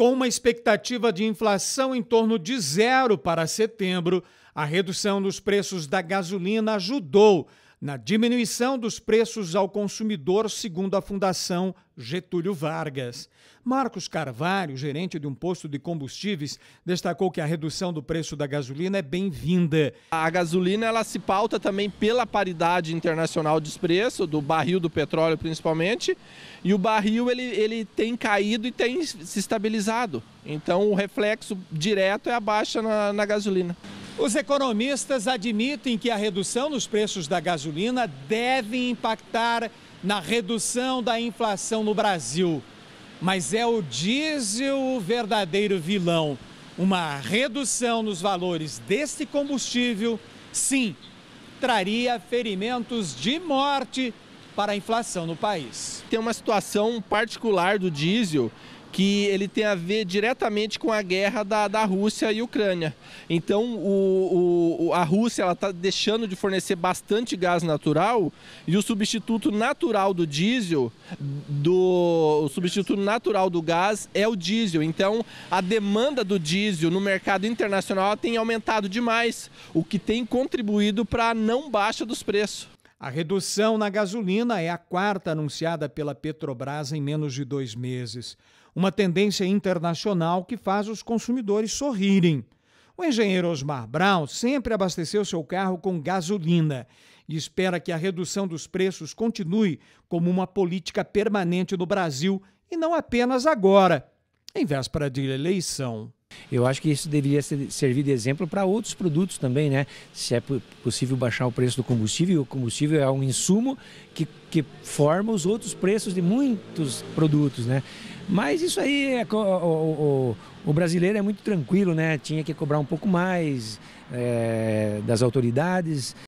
Com uma expectativa de inflação em torno de zero para setembro, a redução dos preços da gasolina ajudou na diminuição dos preços ao consumidor, segundo a Fundação Getúlio Vargas. Marcos Carvalho, gerente de um posto de combustíveis, destacou que a redução do preço da gasolina é bem-vinda. A gasolina ela se pauta também pela paridade internacional de preço, do barril do petróleo principalmente, e o barril ele, ele tem caído e tem se estabilizado. Então o reflexo direto é a baixa na, na gasolina. Os economistas admitem que a redução nos preços da gasolina deve impactar na redução da inflação no Brasil. Mas é o diesel o verdadeiro vilão. Uma redução nos valores deste combustível, sim, traria ferimentos de morte para a inflação no país. Tem uma situação particular do diesel que ele tem a ver diretamente com a guerra da, da Rússia e Ucrânia. Então, o, o a Rússia está deixando de fornecer bastante gás natural e o substituto natural do diesel, do, o substituto natural do gás é o diesel. Então, a demanda do diesel no mercado internacional tem aumentado demais, o que tem contribuído para a não baixa dos preços. A redução na gasolina é a quarta anunciada pela Petrobras em menos de dois meses. Uma tendência internacional que faz os consumidores sorrirem. O engenheiro Osmar Brown sempre abasteceu seu carro com gasolina e espera que a redução dos preços continue como uma política permanente no Brasil e não apenas agora, em véspera de eleição. Eu acho que isso deveria servir de exemplo para outros produtos também, né? Se é possível baixar o preço do combustível, o combustível é um insumo que, que forma os outros preços de muitos produtos, né? Mas isso aí, é, o, o, o, brasileiro é muito tranquilo, né? Tinha que cobrar um pouco mais é, das autoridades,